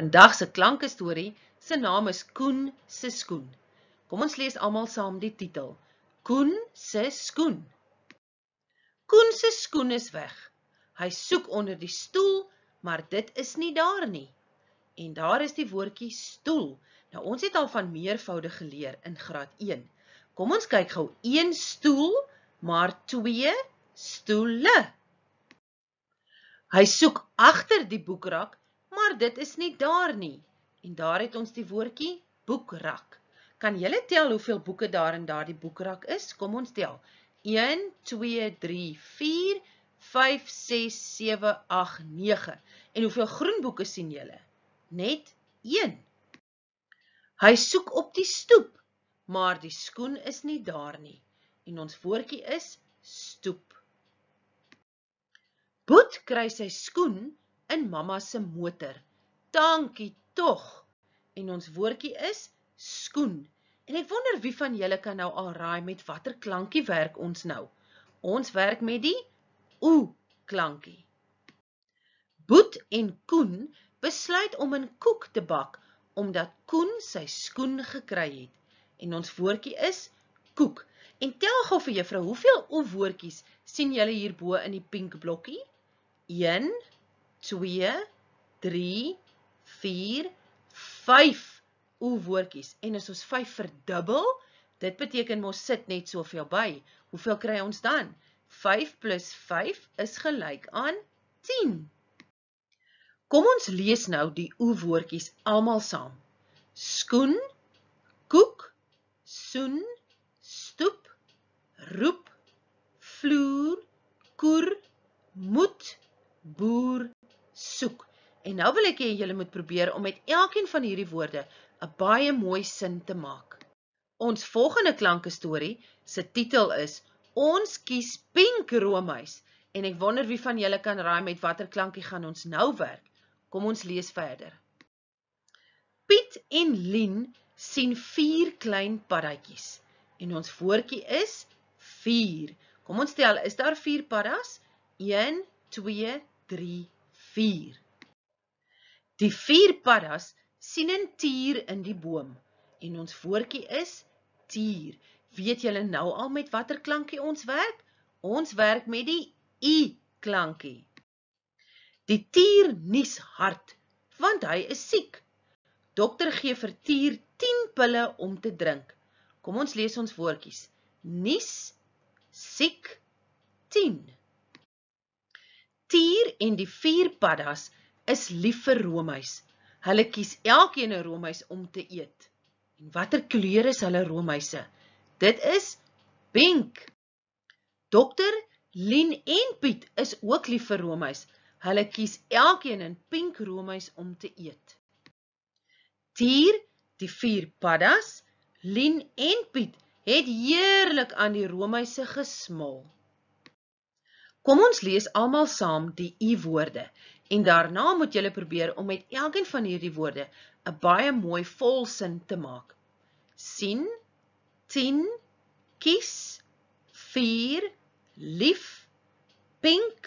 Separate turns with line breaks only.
Vandag se klanke storie se naam is Koen se skoen. Kom ons lees almal saam die titel. Koen se skoen. Koen se skoen is weg. Hy soek onder die stoel, maar dit is nie daar nie. En daar is die woordjie stoel. Nou ons het al van meervoude geleer in graad 1. Kom ons kyk gou een stoel, maar twee stoele. Hy soek agter die boekrak, maar dit is nie daar nie. En daar het ons die woordjie boekrak. Kan jy tel hoeveel boeke daar in daardie boekrak is? Kom ons tel. 1 2 3 4 5 6 7 8 9. En hoeveel groen boeke sien julle? Net 1. Hy soek op die stoep, maar die skoen is nie daar nie. En ons woordjie is stoep. Boet kry sy skoen in mamma se motor dankie tog. En ons woordjie is skoen. En ek wonder wie van julle kan nou al raai met watter klankie werk ons nou? Ons werk met die o klankie. Boet en Koen besluit om 'n koek te bak omdat Koen sy skoen gekry het. En ons woordjie is koek. En tel gou vir juffrou, hoeveel o woordjies sien julle hierbo in die pink blokkie? 1 2 3 4 5 6 7 8 4 5 oewoordjies en as ons 5 verdubbel, dit beteken mos sit net soveel by. Hoeveel kry ons dan? 5 5 is gelyk aan 10. Kom ons lees nou die oewoordjies almal saam. Skoen, koek, soen, stoep, roep, vloer En nou wil ek hê julle moet probeer om met elkeen van hierdie woorde 'n baie mooi sin te maak. Ons volgende klanke storie se titel is Ons kies pink roemuis en ek wonder wie van julle kan raai met watter klankie gaan ons nou werk. Kom ons lees verder. Piet en Lien sien vier klein paddatjies en ons woordjie is 4. Kom ons tel, is daar 4 paddas? 1 2 3 4 Die vier paddas sien 'n tier in die boom en ons woordjie is tier. Weet julle nou al met watter klankie ons werk? Ons werk met die i klankie. Die tier nies hard want hy is siek. Dokter gee vir tier 10 pille om te drink. Kom ons lees ons woordjies. Nies siek 10. Tier en die vier paddas is lief vir roomys. Hulle kies elkeen 'n roomys om te eet. En watter kleur is hulle roomyse? Dit is pink. Dokter Lien en Piet is ook lief vir roomys. Hulle kies elkeen 'n pink roomys om te eet. Tier, die vier paddas, Lien en Piet het heerlik aan die roomyse gesmol. Kom ons lees almal saam die U-woorde. En daarna moet jy probeer om met elkeen van hierdie woorde 'n baie mooi volsin te maak. sien, tien, kies, vier, lief, pink,